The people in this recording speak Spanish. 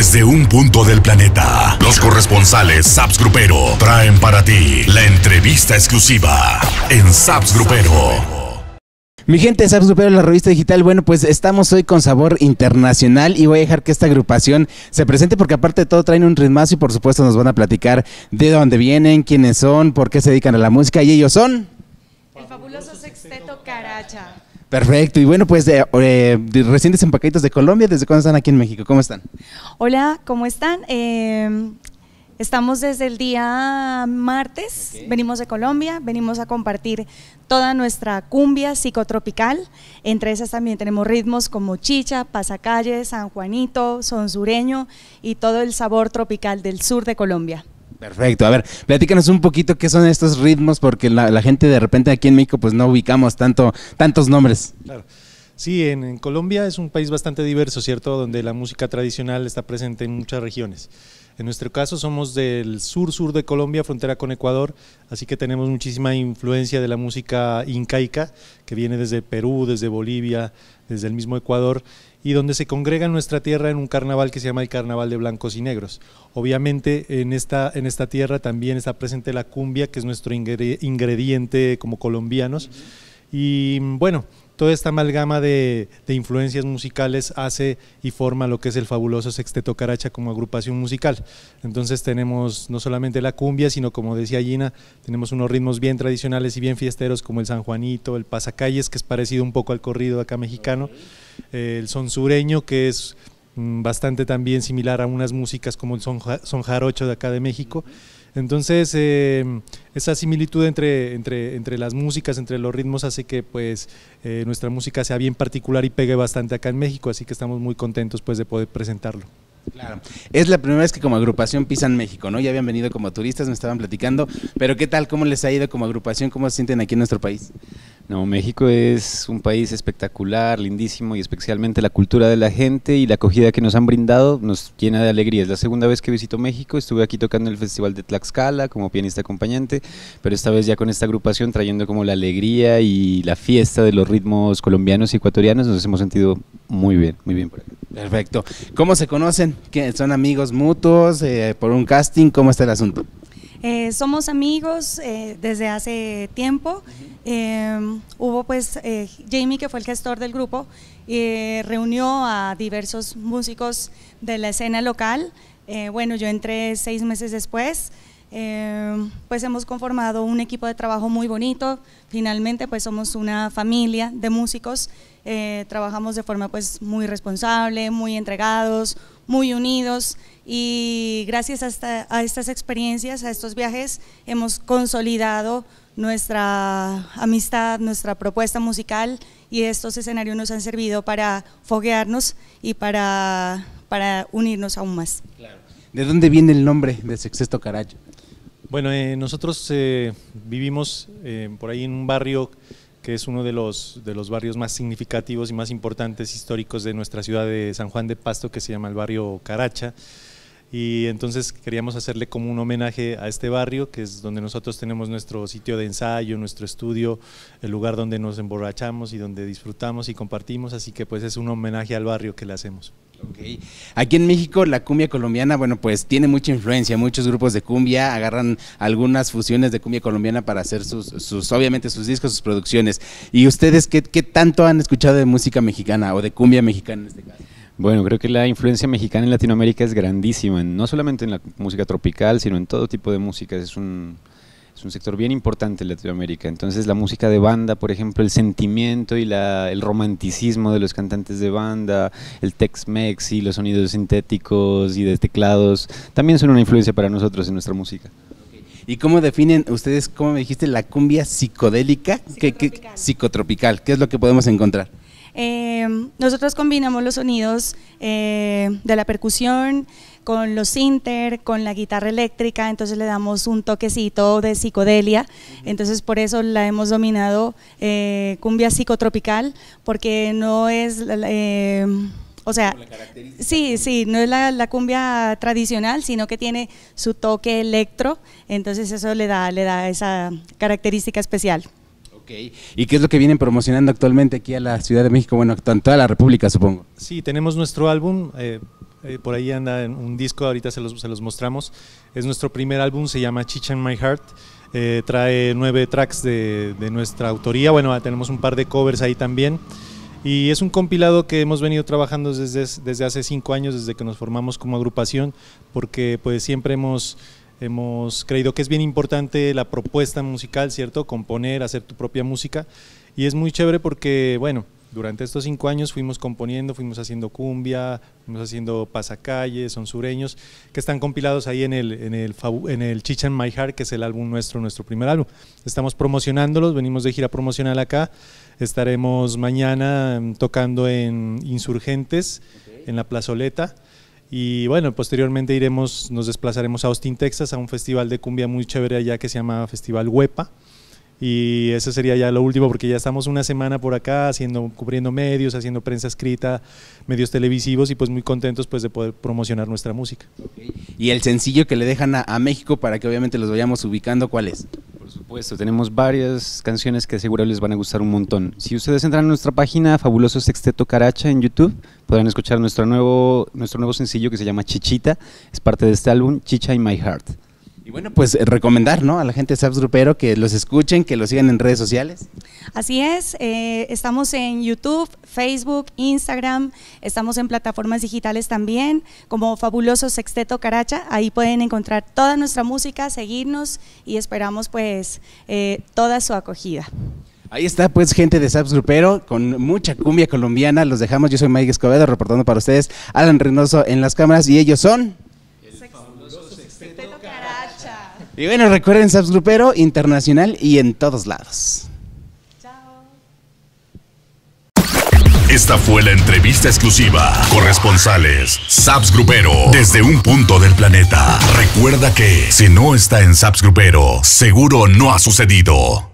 desde un punto del planeta. Los corresponsales Saps Grupero traen para ti la entrevista exclusiva en Saps Grupero. Mi gente de Grupero, la revista digital, bueno, pues estamos hoy con sabor internacional y voy a dejar que esta agrupación se presente porque aparte de todo traen un ritmazo y por supuesto nos van a platicar de dónde vienen, quiénes son, por qué se dedican a la música y ellos son... El fabuloso sexteto Caracha. Perfecto. Y bueno, pues de, eh, de de Colombia, ¿desde cuándo están aquí en México? ¿Cómo están? Hola, ¿cómo están? Eh, estamos desde el día martes, venimos de Colombia, venimos a compartir toda nuestra cumbia psicotropical. Entre esas también tenemos ritmos como chicha, pasacalle, san juanito, son sureño y todo el sabor tropical del sur de Colombia. Perfecto, a ver, platícanos un poquito qué son estos ritmos, porque la, gente de repente aquí en México pues no ubicamos tanto, tantos nombres. Claro. Sí, en Colombia es un país bastante diverso, ¿cierto? Donde la música tradicional está presente en muchas regiones. En nuestro caso somos del sur-sur de Colombia, frontera con Ecuador, así que tenemos muchísima influencia de la música incaica, que viene desde Perú, desde Bolivia, desde el mismo Ecuador, y donde se congrega nuestra tierra en un carnaval que se llama el Carnaval de Blancos y Negros. Obviamente en esta, en esta tierra también está presente la cumbia, que es nuestro ingrediente como colombianos. Y bueno, toda esta amalgama de, influencias musicales hace y forma lo que es el fabuloso Sexteto Caracha como agrupación musical. Entonces tenemos no solamente la cumbia, sino como decía Gina, tenemos unos ritmos bien tradicionales y bien fiesteros como el San Juanito, el Pasacalles, que es parecido un poco al corrido acá mexicano, eh, el son sureño, que es mm, bastante también similar a unas músicas como el son, jarocho de acá de México. Entonces, eh, esa similitud entre, entre, entre, las músicas, entre los ritmos, hace que pues eh, nuestra música sea bien particular y pegue bastante acá en México, así que estamos muy contentos pues de poder presentarlo. Claro, es la primera vez que como agrupación pisan México, ¿no? Ya habían venido como turistas, nos estaban platicando, pero ¿qué tal? ¿Cómo les ha ido como agrupación? ¿Cómo se sienten aquí en nuestro país? No, México es un país espectacular, lindísimo y especialmente la cultura de la gente y la acogida que nos han brindado nos llena de alegría. Es la segunda vez que visito México, estuve aquí tocando en el Festival de Tlaxcala como pianista acompañante, pero esta vez ya con esta agrupación trayendo como la alegría y la fiesta de los ritmos colombianos y ecuatorianos, nos hemos sentido muy bien, muy bien Perfecto. ¿Cómo se conocen? ¿Son amigos mutuos? Eh, ¿Por un casting? ¿Cómo está el asunto? Eh, somos amigos eh, desde hace tiempo. Eh, hubo pues Jamie, que fue el gestor del grupo, reunió a diversos músicos de la escena local. bueno, yo entré seis meses después. Em, pues hemos conformado un equipo de trabajo muy bonito, finalmente pues somos una familia de músicos, eh, trabajamos de forma pues muy responsable, muy entregados, muy unidos y gracias a, estas experiencias, a estos viajes, hemos consolidado nuestra amistad, nuestra propuesta musical y estos escenarios nos han servido para foguearnos y para, para unirnos aún más. ¿De dónde viene el nombre de Sexto caracho? Bueno, eh, nosotros eh, vivimos eh, por ahí en un barrio que es uno de los, de los barrios más significativos y más importantes históricos de nuestra ciudad de San Juan de Pasto, que se llama el barrio Caracha y entonces queríamos hacerle como un homenaje a este barrio, que es donde nosotros tenemos nuestro sitio de ensayo, nuestro estudio, el lugar donde nos emborrachamos y donde disfrutamos y compartimos, así que pues es un homenaje al barrio que le hacemos. Aquí en México la cumbia colombiana, bueno, pues tiene mucha influencia, muchos grupos de cumbia agarran algunas fusiones de cumbia colombiana para hacer sus, sus obviamente sus discos, sus producciones. ¿Y ustedes qué, qué tanto han escuchado de música mexicana o de cumbia mexicana en este caso? Bueno, creo que la influencia mexicana en Latinoamérica es grandísima, no solamente en la música tropical, sino en todo tipo de música. Es un, es un sector bien importante en Latinoamérica. Entonces la música de banda, por ejemplo, el sentimiento y la, el romanticismo de los cantantes de banda, el Tex-Mex y los sonidos sintéticos y de teclados, también son una influencia para nosotros en nuestra música. ¿Y cómo definen ustedes, cómo me dijiste, la cumbia psicodélica? psicotropical. ¿Qué es lo que podemos encontrar? Eh, nosotros combinamos los sonidos eh, de la percusión con los inter con la guitarra eléctrica, entonces le damos un toquecito de psicodelia, entonces por eso la hemos dominado eh, cumbia psicotropical, porque no es... O sea, sí, sí, no es la, la, cumbia tradicional, sino que tiene su toque electro, entonces eso le da, le da esa característica especial. ¿y qué es lo que vienen promocionando actualmente aquí a la Ciudad de México? Bueno, en toda la República, supongo. Sí, tenemos nuestro álbum, eh, eh, por ahí anda un disco, ahorita se los, mostramos. Es nuestro primer álbum, se llama Chicha in My Heart. Eh, trae nueve tracks de, de, nuestra autoría. Bueno, ah, tenemos un par de covers ahí también. Y es un compilado que hemos venido trabajando desde, desde hace cinco años, desde que nos formamos como agrupación, porque pues siempre hemos Hemos creído que es bien importante la propuesta musical, ¿cierto? Componer, hacer tu propia música. Y es muy chévere porque, bueno, durante estos cinco años fuimos componiendo, fuimos haciendo cumbia, fuimos haciendo pasacalles, son sureños, que están compilados ahí en el, en el, en el Chichan My Heart, que es el álbum nuestro, nuestro primer álbum. Estamos promocionándolos, venimos de gira promocional acá. Estaremos mañana mm, tocando en Insurgentes, en la plazoleta. Y bueno, posteriormente iremos, nos desplazaremos a Austin, Texas, a un festival de cumbia muy chévere allá que se llama Festival Huepa. Y eso sería ya lo último, porque ya estamos una semana por acá haciendo, cubriendo medios, haciendo prensa escrita, medios televisivos y pues muy contentos pues de poder promocionar nuestra música. Y el sencillo que le dejan a México para que obviamente los vayamos ubicando, ¿cuál es? Por supuesto, tenemos varias canciones que seguro les van a gustar un montón. Si ustedes entran a nuestra página Fabuloso Sexteto Caracha en YouTube, podrán escuchar nuestro nuevo, nuestro nuevo sencillo que se llama Chichita, es parte de este álbum, Chicha in My Heart. Y bueno, pues eh, recomendar ¿no? a la gente de SAPS Grupero que los escuchen, que los sigan en redes sociales. Así es, eh, estamos en YouTube, Facebook, Instagram, estamos en plataformas digitales también, como Fabuloso Sexteto Caracha, ahí pueden encontrar toda nuestra música, seguirnos y esperamos pues eh, toda su acogida. Ahí está, pues, gente de Saps Grupero, con mucha cumbia colombiana. Los dejamos. Yo soy Mike Escobedo, reportando para ustedes. Alan Reynoso en las cámaras y ellos son. Y bueno, recuerden Saps Grupero, internacional y en todos lados. Esta fue la entrevista exclusiva. Corresponsales, SAPS Grupero, desde un punto del planeta. Recuerda que si no está en SAPS Grupero, seguro no ha sucedido.